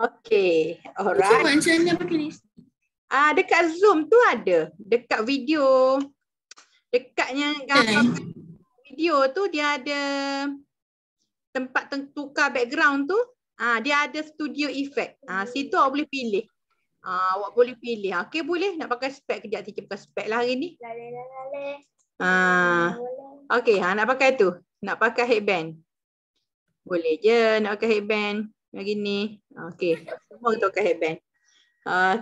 Okay, alright. macam mana pakai ni? Ah, dekat Zoom tu ada. Dekat video. Dekatnya gambar eh. video tu dia ada tempat tukar background tu. Ah, dia ada studio effect. Ah, situ awak boleh pilih. Ah, awak boleh pilih. Ah, okey boleh nak pakai spek kejap tiga pakai spek lah hari ni. Ah. okey. ha, nak pakai tu. Nak pakai headband. Boleh je nak pakai headband. Lagi ni. Okay. Semua tu akan headband.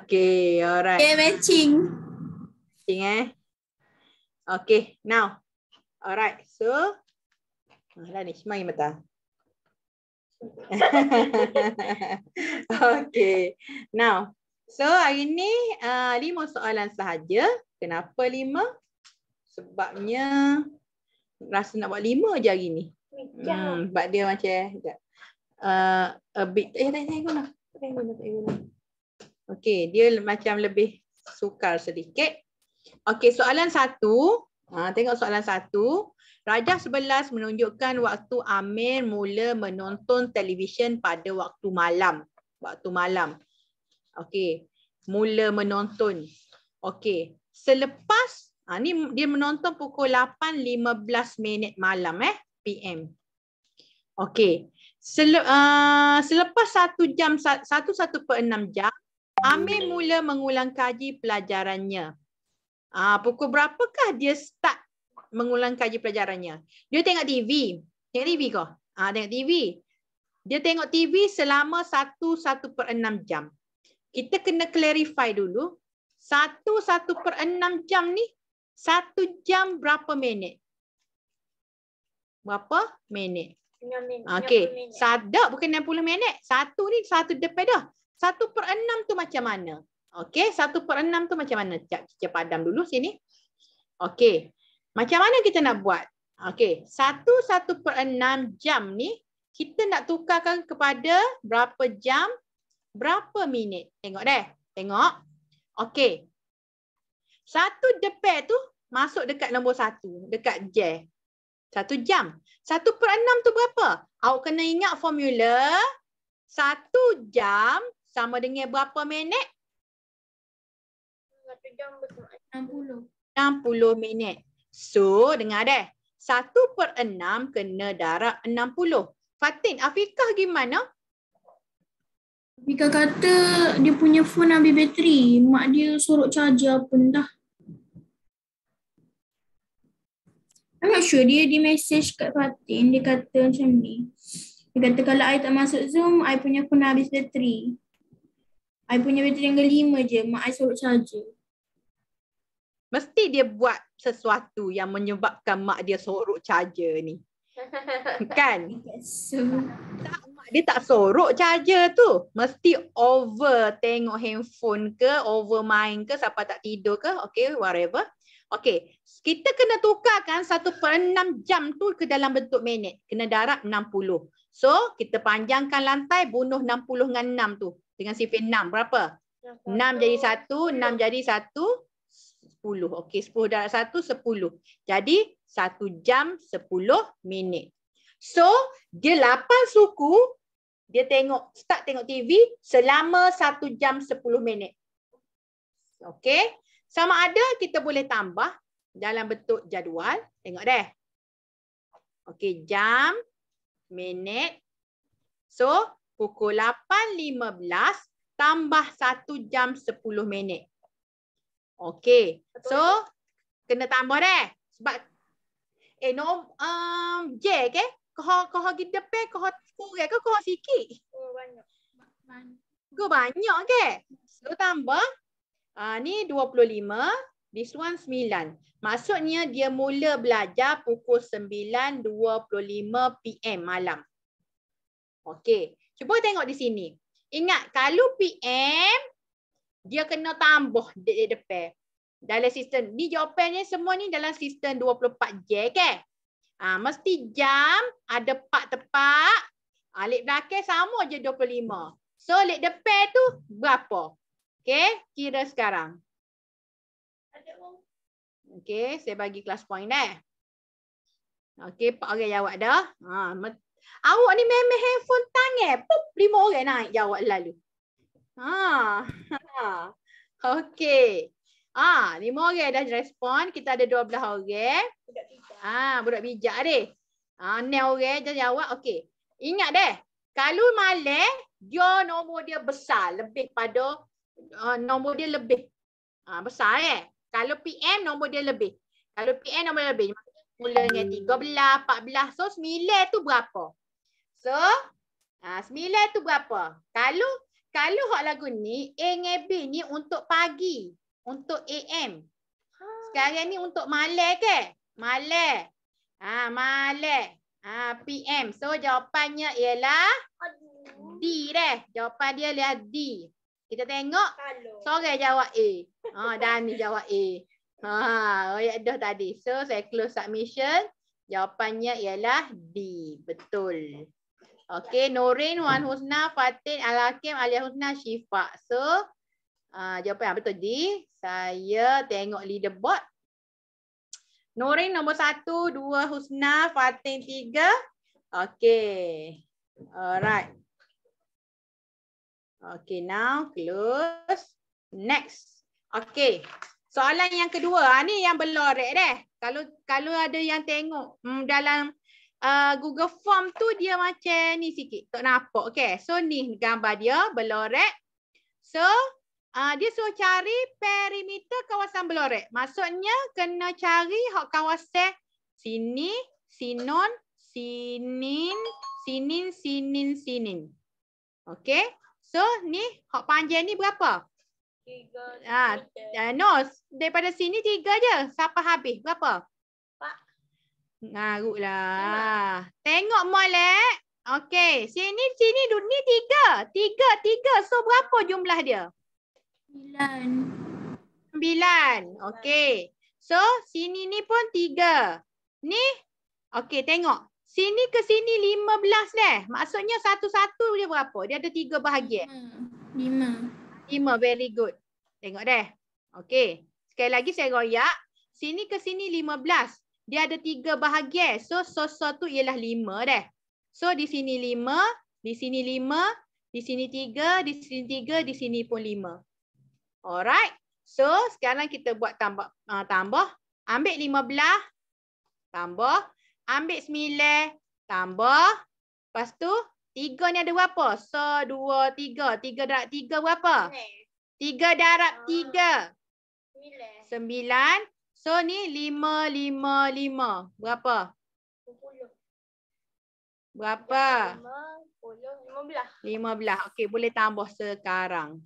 Okay. Alright. Okay, matching. Matching eh. Okay. Now. Alright. So. Alah ni. Semang yang mata. okay. Now. So hari ni uh, lima soalan sahaja. Kenapa lima? Sebabnya rasa nak buat lima je hari ni. Hmm, sebab dia macam, sekejap uh, a bit eh tak tak guna. Tak guna tak guna. Okey, dia macam lebih sukar sedikit. Okey, soalan satu. Ha, tengok soalan satu. Rajah 11 menunjukkan waktu Amir mula menonton televisyen pada waktu malam. Waktu malam. Okey. Mula menonton. Okey. Selepas, ha, ni dia menonton pukul 8.15 minit malam eh. PM. Okey. Sel, uh, selepas satu jam, satu satu per enam jam, Amir hmm. mula mengulang kaji pelajarannya. Uh, pukul berapakah dia start mengulang kaji pelajarannya? Dia tengok TV. Tengok TV kau? Ah, uh, tengok TV. Dia tengok TV selama satu satu per enam jam. Kita kena clarify dulu. Satu satu per enam jam ni, satu jam berapa minit? Berapa minit? Okey. Sadap bukan 60 minit. Satu ni satu depan dah. Satu per enam tu macam mana? Okey. Satu per enam tu macam mana? Cik padam dulu sini. Okey. Macam mana kita nak buat? Okey. Satu satu per enam jam ni kita nak tukarkan kepada berapa jam, berapa minit. Tengok deh. Tengok. Okey. Satu depan tu masuk dekat nombor satu. Dekat J. Satu jam. Satu per enam tu berapa? Awak kena ingat formula. Satu jam sama dengan berapa minit? Satu jam enam puluh. Enam puluh minit. So, dengar deh. Satu per enam kena darab enam puluh. Fatin, Afiqah gimana? Afiqah kata dia punya phone ambil bateri. Mak dia sorok charger pun dah. I'm not sure dia di message kat Fatin dia kata macam ni. Dia kata kalau I tak masuk Zoom, I punya pun habis bateri. I punya bateri yang kelima je, mak I suruh charge. Mesti dia buat sesuatu yang menyebabkan mak dia sorok charger ni. Kan? So. mak dia tak sorok charger tu. Mesti over tengok handphone ke, over main ke, sampai tak tidur ke, okay, whatever. Okey, kita kena tukarkan 1/6 jam tu ke dalam bentuk minit. Kena darab 60. So, kita panjangkan lantai bunuh 60 dengan 6 tu dengan sifir 6 berapa? 6 jadi 1, 6 jadi 1 10. Okey, 10 darab 1 10. Jadi 1 jam 10 minit. So, dia 8 suku dia tengok start tengok TV selama 1 jam 10 minit. Okey. Sama ada kita boleh tambah dalam bentuk jadual. Tengok deh. Okey, jam, minit. So, pukul 8.15 tambah 1 jam 10 minit. Okey. So, kena tambah deh. Sebab eh no um je yeah, ke? Okay? Kau kau pergi depan kau kurang ke kau sikit? Oh, banyak. Kau banyak ke? Okay? So, tambah Uh, ni 25, this one 9. Maksudnya dia mula belajar pukul 9.25 PM malam. Okey, cuba tengok di sini. Ingat, kalau PM, dia kena tambah di depan. Dalam sistem, ni jawapannya semua ni dalam sistem 24 J ke? Ah, mesti jam, ada part tepat. Ah, lep belakang sama je 25. So, lep depan tu berapa? Okay, kira sekarang. Okay, saya bagi kelas point eh. Okay, empat orang yang awak dah. Ha, awak ni memang handphone tangan. Eh. Pup, lima orang naik jawab lalu. Ha, ha. Okey. Ha, lima orang dah respon. Kita ada dua belah orang. Ha, budak bijak deh. Ha, enam orang dah jawab. Okay, Ingat deh. Kalau malam, dia nombor dia besar. Lebih pada Uh, nombor dia lebih. Ha, besar eh. Kalau PM nombor dia lebih. Kalau PM nombor dia lebih. Mulanya 13, 14. So 9 tu berapa? So ha, ah, 9 tu berapa? Kalau kalau hak lagu ni A dengan B ni untuk pagi. Untuk AM. Sekarang ni untuk malek ke? Malek. Ha, ah, malek. Ha, PM. So jawapannya ialah D deh Jawapan dia ialah D. Kita tengok. Sore jawab A. Ha dan jawab A. Ha royak dah tadi. So saya close submission. Jawapannya ialah D. Betul. okay Norin, Wan Husna, Fatin, Al Hakim, Alia Husna, Syifa. So uh, jawapan yang betul D. Saya tengok leaderboard. Norin nombor satu, dua Husna, Fatin tiga. okay Alright. Okay, now close. Next. Okay. Soalan yang kedua. Ha, ni yang berlorek deh. Kalau kalau ada yang tengok hmm, dalam uh, Google Form tu dia macam ni sikit. Tak nampak. Okay. So ni gambar dia berlorek. So uh, dia suruh cari perimeter kawasan berlorek. Maksudnya kena cari hak kawasan sini, sinon, sinin, sinin, sinin, sinin. Okay. So ni hak panjang ni berapa? Tiga. Ha, ah, uh, eh, no. Daripada sini tiga je. Siapa habis? Berapa? Empat. Ngaruklah. lah. Tengok molek. Okay. Sini, sini. Ni tiga. Tiga, tiga. So berapa jumlah dia? Sembilan. Sembilan. Okay. So sini ni pun tiga. Ni? Okay tengok sini ke sini 15 deh. Maksudnya satu-satu dia berapa? Dia ada tiga bahagian. 5. 5 very good. Tengok deh. okay. Sekali lagi saya royak. Sini ke sini 15. Dia ada tiga bahagian. So sosot -so tu ialah 5 deh. So di sini 5, di sini 5, di sini 3, di sini 3, di sini pun 5. Alright. So sekarang kita buat tambah uh, tambah. Ambil 15 tambah Ambil 9 tambah. Lepas tu tiga ni ada berapa? So dua tiga tiga darab tiga berapa? Tiga darab ah, tiga sembilan. So ni lima lima lima Berapa? 20. Berapa? Lima belah. Okey, boleh tambah sekarang.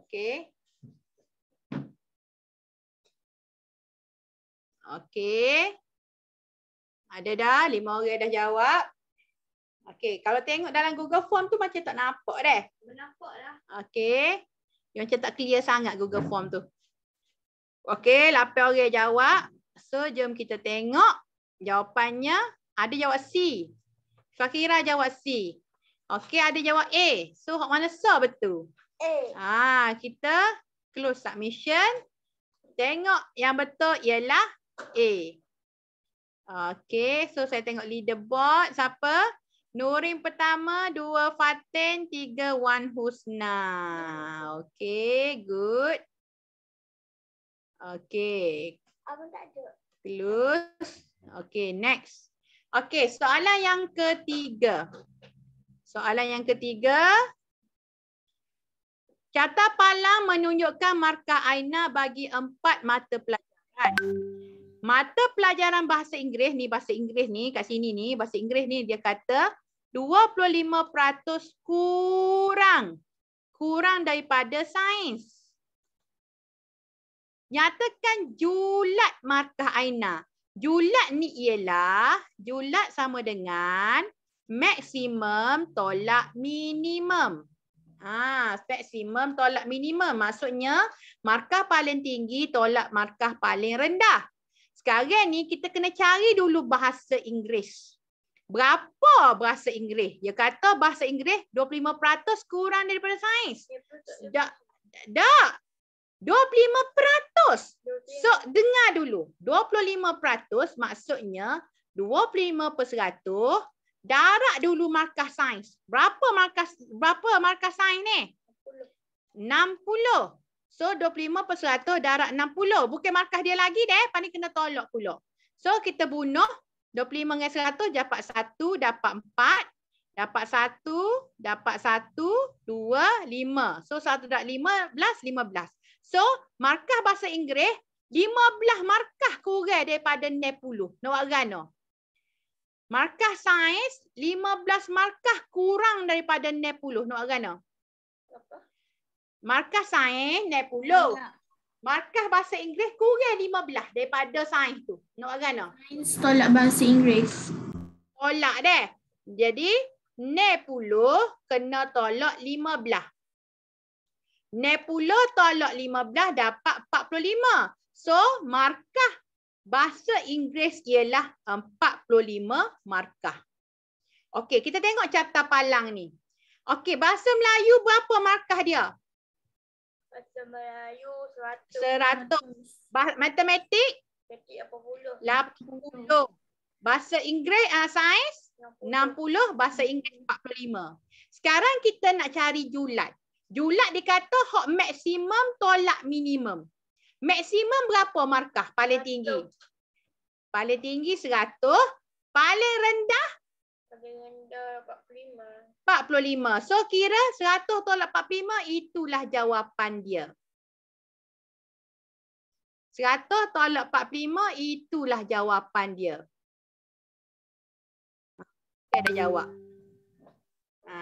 Okey. Okey. Ada dah, lima orang dah jawab. Okey, kalau tengok dalam Google Form tu macam tak nampak dah. Nampaklah. Okey. Macam tak clear sangat Google Form tu. Okey, lapan orang jawab. So, jom kita tengok jawapannya. Ada jawab C. Fakira jawab C. Okey, ada jawab A. So, hak mana so betul? A. Ah, kita close submission. Tengok yang betul ialah A. Okey, so saya tengok leaderboard. Siapa? Nurin pertama, dua Fatin, tiga Wan Husna. Okey, good. Okey. Abang Close. Okey, next. Okey, soalan yang ketiga. Soalan yang ketiga. kata palang menunjukkan markah Aina bagi empat mata pelajaran. Mata pelajaran bahasa Inggeris ni, bahasa Inggeris ni kat sini ni, bahasa Inggeris ni dia kata 25% kurang. Kurang daripada sains. Nyatakan julat markah Aina. Julat ni ialah, julat sama dengan 25% maksimum tolak minimum. Ah, maksimum tolak minimum maksudnya markah paling tinggi tolak markah paling rendah. Sekarang ni kita kena cari dulu bahasa Inggeris. Berapa bahasa Inggeris? Dia kata bahasa Inggeris 25% kurang daripada sains. Tak. Tak. 25%. So dengar dulu. 25% maksudnya 25 per 100 Darat dulu markah sains. Berapa markah berapa markah sains ni? 60. 60. So 25% darat 60. Bukan markah dia lagi deh. Pani kena tolak pula. So kita bunuh 25 dengan 100 dapat 1 dapat 4 dapat 1 dapat 1 2 5. So 1 darat 15 15. So markah bahasa Inggeris 15 markah kurang daripada 60. Nak buat gana? No? Markah sains 15 markah kurang daripada 90. Nak gana? Markah sains 90. Markah bahasa Inggeris kurang 15 daripada sains tu. Nak gana? Sains tolak bahasa Inggeris. Tolak deh. Jadi 90 kena tolak 15. 90 tolak 15 dapat 45. So markah Bahasa Inggeris ialah 45 markah. Okey, kita tengok carta palang ni. Okey, bahasa Melayu berapa markah dia? Bahasa Melayu 100. 100. Bah matematik? Matematik 80. 80. Bahasa Inggeris, uh, sains? 60. 60. Bahasa Inggeris 45. Sekarang kita nak cari julat. Julat dikata hak maksimum tolak minimum. Maksimum berapa markah paling tinggi? Paling tinggi 100. Paling rendah? Paling rendah 45. 45. So kira 100 tolak 45 itulah jawapan dia. 100 tolak 45 itulah jawapan dia. Dia dah jawab.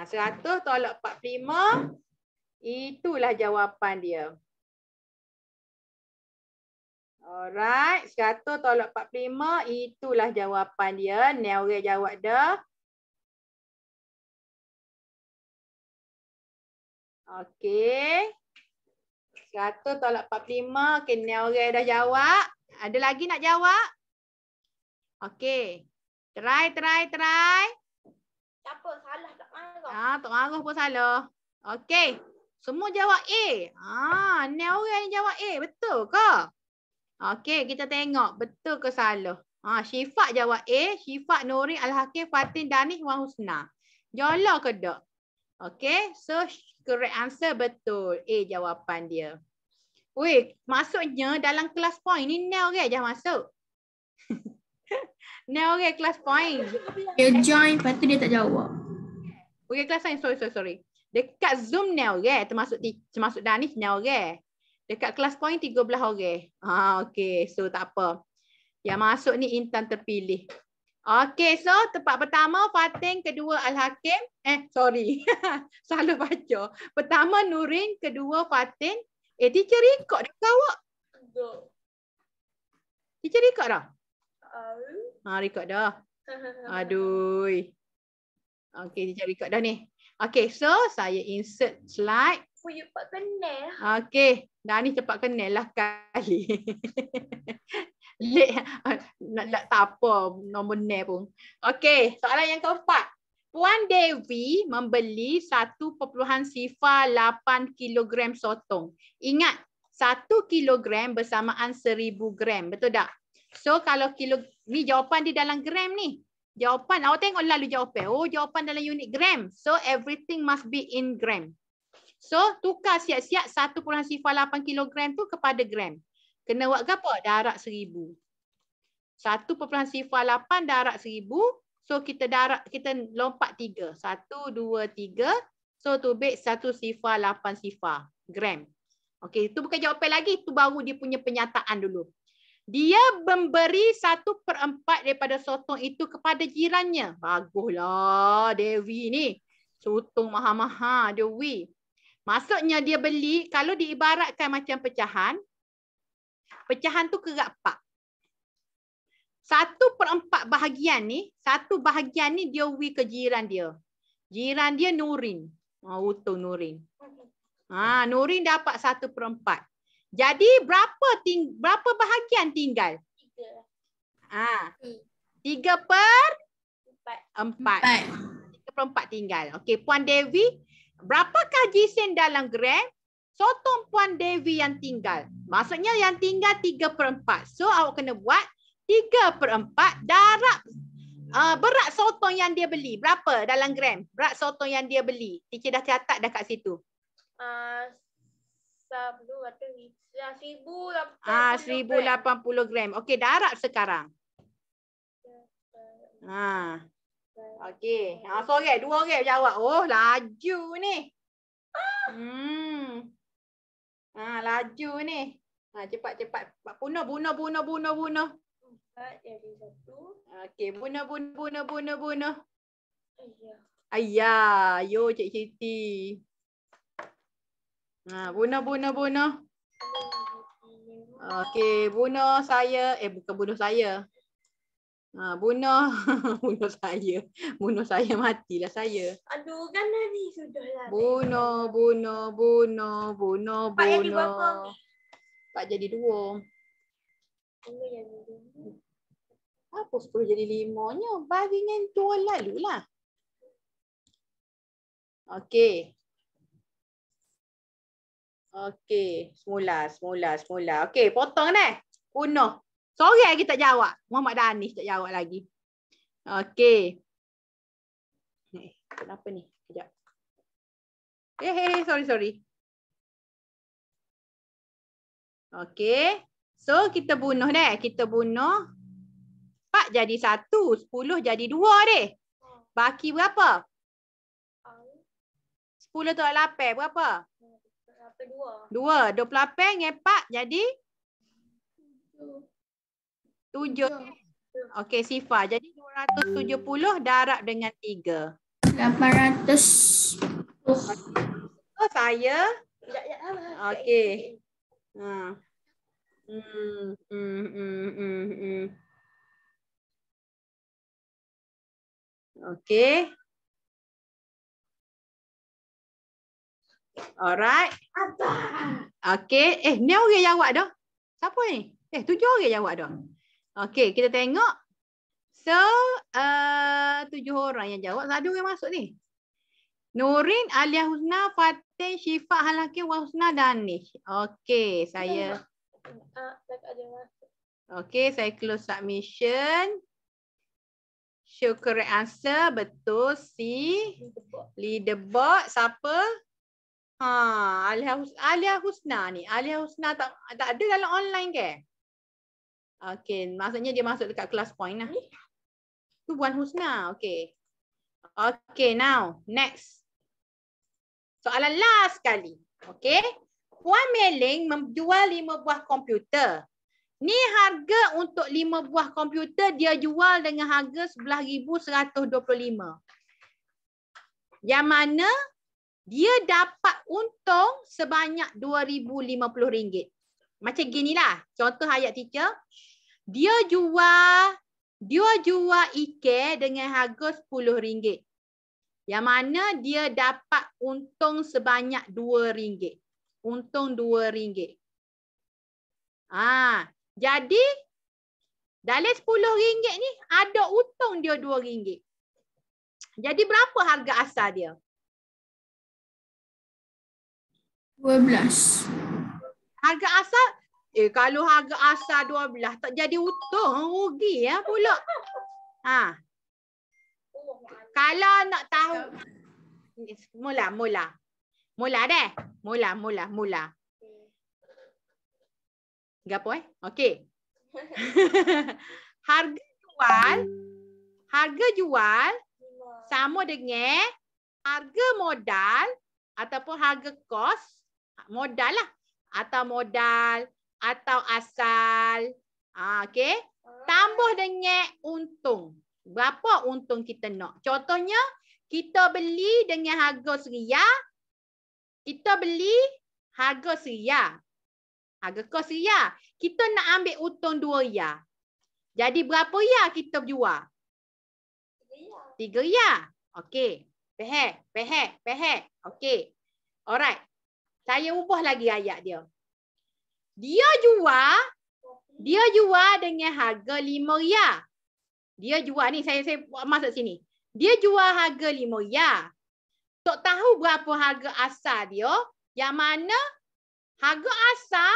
100 ha, tolak 45 itulah jawapan dia. Alright, 100 tolak 45 itulah jawapan dia. Neore jawab dia. Okey. 100 tolak 45, okay, Neore dah jawab. Ada lagi nak jawab? Okey. Try, try, try. Apa Salah tak marah. Ah, tak marah pun salah. Okey. Semua jawab A. Ah, Neore yang jawab A. Betul ke? Okey, kita tengok betul ke salah. Ha, Syifat jawab A. Syifat Nuri Al-Hakim Fatin Danish Wan Husna. Jolah ke tak? Okey, so correct answer betul. A jawapan dia. Weh, maksudnya dalam kelas point ni ni orang je masuk. ni orang kelas point. Dia join, lepas tu dia tak jawab. Okey, kelas point. Sorry, sorry, sorry. Dekat Zoom ni orang, termasuk, termasuk Danish ni orang. Dekat kelas point 13 orang. Ha, okay. So tak apa. Yang masuk ni intan terpilih. Okay. So tempat pertama Fatin. Kedua Al-Hakim. Eh sorry. Salah baca. Pertama Nurin. Kedua Fatin. Eh teacher record dekat awak. Teacher record dah? Ha record dah. Aduh. Okay teacher record dah ni. Okay. So saya insert slide. Puyuk Pak Kenel. Okay. Dah ni cepat kenal lah kali. Lek, nak, nak tak apa nombor ni pun. Okey, soalan yang keempat. Puan Dewi membeli 1.0 sifar 8 kg sotong. Ingat, 1 kilogram bersamaan 1000 gram. Betul tak? So kalau kilo ni jawapan di dalam gram ni. Jawapan, awak tengok lah lalu jawapan. Oh, jawapan dalam unit gram. So everything must be in gram. So tukar siap-siap 1.08 kg tu kepada gram. Kena buat apa? Darab 1000. 1.08 darab seribu. So kita darab kita lompat tiga. Satu dua tiga. So tu baik satu sifar 8 sifar gram. Okay, tu bukan jawapan lagi, Tu baru dia punya penyataan dulu. Dia memberi 1/4 daripada sotong itu kepada jirannya. Baguslah Dewi ni. Sotong maha-maha Dewi. -mahal, Maksudnya dia beli kalau diibaratkan macam pecahan. Pecahan tu kerak pak. Satu per empat bahagian ni, satu bahagian ni dia wui ke jiran dia. Jiran dia Nurin. Oh, utuh Nurin. Ha, Nurin dapat satu per empat. Jadi berapa ting berapa bahagian tinggal? Tiga. Ha. Hmm. Tiga per? Empat. Empat. empat. Tiga per empat tinggal. Okey, Puan Dewi berapakah jisen dalam gram sotong puan Devi yang tinggal? Maksudnya yang tinggal 3/4. So awak kena buat 3/4 darab uh, berat sotong yang dia beli. Berapa dalam gram berat sotong yang dia beli? Teacher dah catat dah kat situ. Uh, ah uh, 1080 gram. okay. darab sekarang. Ya, ah. Okey. Ha ah, seorang eh. dua orang jawab. Oh, laju ni. Hmm. Ha laju ni. Ha cepat-cepat bunuh bunuh bunuh bunuh bunuh. Empat jadi satu. Okey, bunuh bunuh bunuh bunuh bunuh. Ayah. Ayah, yo Cik Siti. Ha bunuh bunuh bunuh. Okey, bunuh saya. Eh bukan bunuh saya. Ha, bunuh bunuh saya. Bunuh saya matilah saya. Aduh, kan ni sudahlah. Bunuh, bunuh, bunuh, bunuh, bunuh. Pak yang di Tak jadi dua. Apa sepuluh jadi limanya? Baringan dua lalu lah. okay okay semula, semula, semula. okay potong dah. Bunuh. Seorang lagi tak jawab. Muhammad Danis tak jawab lagi. Okey. Kenapa ni? Sekejap. Eh, hey, eh, eh, hey, sorry, sorry. Okay, So, kita bunuh dah. Kita bunuh. 4 jadi satu, sepuluh jadi dua, deh. Baki berapa? 10 tolak 8. Berapa? Dua. dua 2. 28 dengan 4 jadi? tujuh. Okey Sifa. Jadi dua ratus tujuh puluh darab dengan tiga. Lapan ratus. Oh saya. Ya, ya, ya. Okey. Ah. Hmm, hmm, hmm, Okey. Alright. Okey. Eh ni orang jawab dah. Siapa ni? Eh tujuh orang jawab dah. Okey, kita tengok. So, uh, tujuh orang yang jawab. Ada orang yang masuk ni. Nurin, Alia Husna, Fatin, Syifat, Halakim, Wahusna, Danish. Okey, saya. Ah, Okey, saya close submission. Syukur answer. Betul. C. Leaderboard. Siapa? Ha, Alia, Husna, Alia Husna ni. Alia Husna tak, tak ada dalam online ke? Okay, maksudnya dia masuk dekat kelas point lah. Tu Puan Husna, okay. Okay, now, next. Soalan last kali, okay. Puan Meling menjual lima buah komputer. Ni harga untuk lima buah komputer dia jual dengan harga RM11,125. Yang mana dia dapat untung sebanyak RM2,050. Macam ginilah, contoh ayat teacher. Dia jual dia jual IKE dengan harga RM10. Yang mana dia dapat untung sebanyak RM2. Untung RM2. Ah, ha, jadi dalam RM10 ni ada untung dia RM2. Jadi berapa harga asal dia? 12. Harga asal Eh kalau harga asal dua belah tak jadi utuh, rugi ya pula. Ha. Kalau nak tahu mula mula. Mula deh. Mula mula mula. Gapo eh? Okey. harga jual harga jual sama dengan harga modal ataupun harga kos modal lah atau modal atau asal. Ah, okey. Tambah dengan untung. Berapa untung kita nak? Contohnya, kita beli dengan harga seria. Kita beli harga seria. Harga kos seria. Kita nak ambil untung dua ya. Jadi berapa ya kita jual? Tiga ya. Okey. Pehek, pehek, pehek. Okey. Alright. Saya ubah lagi ayat dia. Dia jual dia jual dengan harga RM5. Dia jual ni saya saya masuk sini. Dia jual harga RM5. Tak tahu berapa harga asal dia yang mana harga asal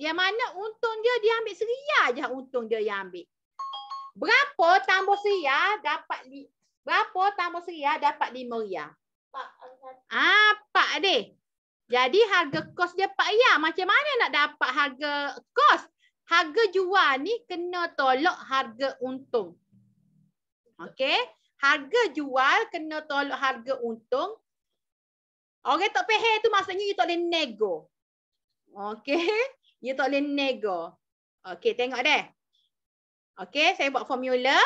yang mana untung dia dia ambil seria aja untung dia yang ambil. Berapa tambah seria dapat berapa tambah seria dapat RM5. Pak. Ah, pak deh. Jadi harga kos dia Pak Ya, macam mana nak dapat harga kos? Harga jual ni kena tolak harga untung. Okay? harga jual kena tolak harga untung. Orang tak pehe tu maksudnya you tak boleh nego. Okay? you tak boleh nego. Okay tengok deh. Okay saya buat formula.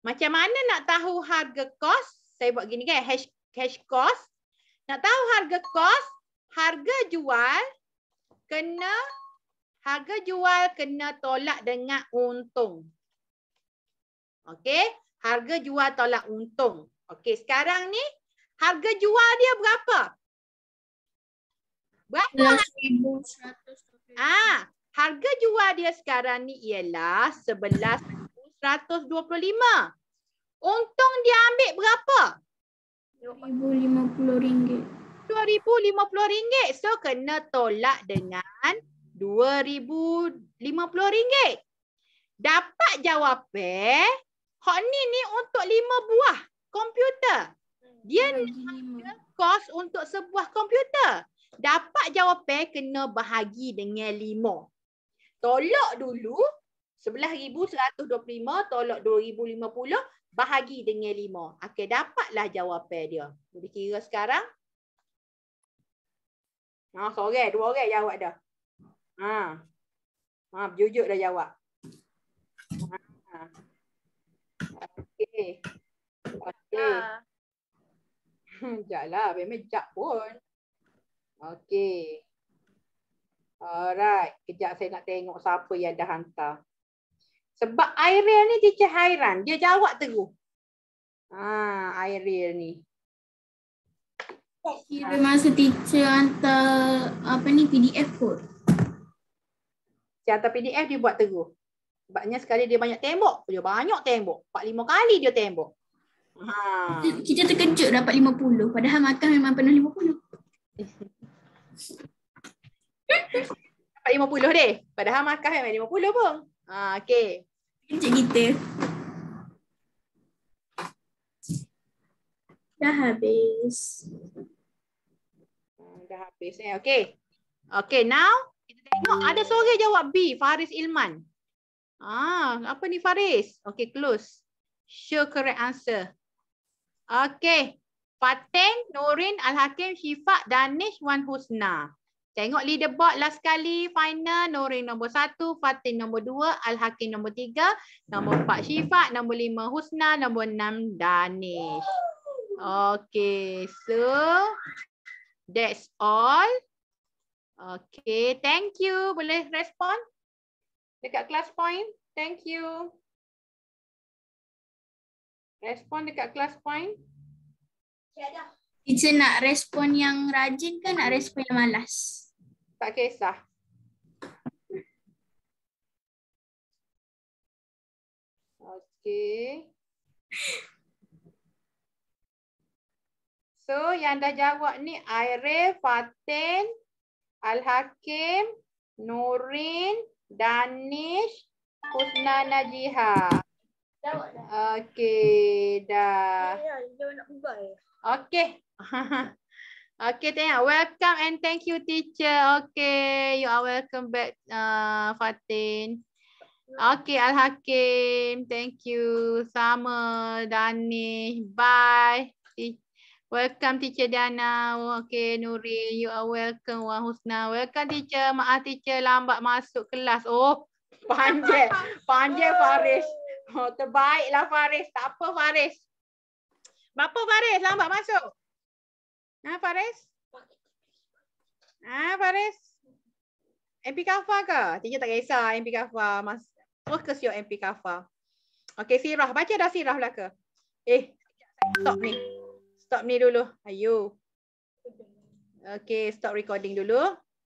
Macam mana nak tahu harga kos? Saya buat gini kan, hash, hash cost. Nak tahu harga cost, harga jual kena harga jual kena tolak dengan untung. Okey, harga jual tolak untung. Okey, sekarang ni harga jual dia berapa? Berapa? Ah, harga jual dia sekarang ni ialah 11,125. Untung dia ambil berapa? 2050 ringgit. RM40,000, So kena tolak dengan RM2,050. Dapat jawapan, eh, hak ni ni untuk lima buah komputer. Dia ada kos untuk sebuah komputer. Dapat jawapan eh, kena bahagi dengan lima. Tolak dulu RM11,125 tolak RM2,050 bahagi dengan lima. Okey, dapatlah jawapan eh, dia. Boleh kira sekarang. Ha seorang, dua orang jawab dah. Ha. Ah. Ha jujur dah jawab. Ha. Okey. Okey. Jaklah, memang jap pun. Okey. Alright, kejap saya nak tengok siapa yang dah hantar. Sebab Airil ni teacher cahairan, dia jawab terus. Ha, Airil ni kira masa teacher hantar apa ni PDF kot. Dia hantar PDF dia buat teguh. Sebabnya sekali dia banyak tembok. Dia banyak tembok. 4-5 kali dia tembok. Ha. Kita terkejut dapat 50. Padahal makan memang penuh 50. dapat 50 deh. Padahal makan memang 50 pun. Ha, okay. Terkejut kita. Dah habis dah habis eh. Okay. Okay now kita tengok ada seorang jawab B Faris Ilman. Ah, apa ni Faris? Okay close. Sure correct answer. Okay. Fatin, Norin, Al-Hakim, Shifa, Danish, Wan Husna. Tengok leaderboard last kali. Final, Norin nombor satu, Fatin nombor dua, Al-Hakim nombor tiga, nombor empat Shifa, nombor lima Husna, nombor enam Danish. Okay. So, That's all. Okay, thank you. Boleh respon? Dekat class point. Thank you. Respon dekat class point. Kita ya, nak respon yang rajin ke nak respon yang malas? Tak kisah. Okay. So yang dah jawab ni Airif, Fatin, Al-Hakim, Nurin, Danish, Husna Najiha. Jawab dah. Okay, dah. okay. Ya, ya, ya, okay, tengok. Welcome and thank you teacher. Okay, you are welcome back uh, Fatin. Okay, Al-Hakim. Thank you. Sama, Danish. Bye. Welcome teacher Dana. Okay Nuri, you are welcome. Wah Husna. Welcome teacher. Maaf teacher lambat masuk kelas. Oh, panjang. Panjang Faris. Oh, terbaiklah Faris. Tak apa Faris. Berapa Faris lambat masuk? Ha Faris? Ha Faris? MP Kafa ke? Teacher tak kisah MP Kafa. Mas Focus your MP Kafa. Okay, Sirah. Baca dah Sirah ke? Eh, stop ni stop ni dulu. Ayo. Okay, stop recording dulu.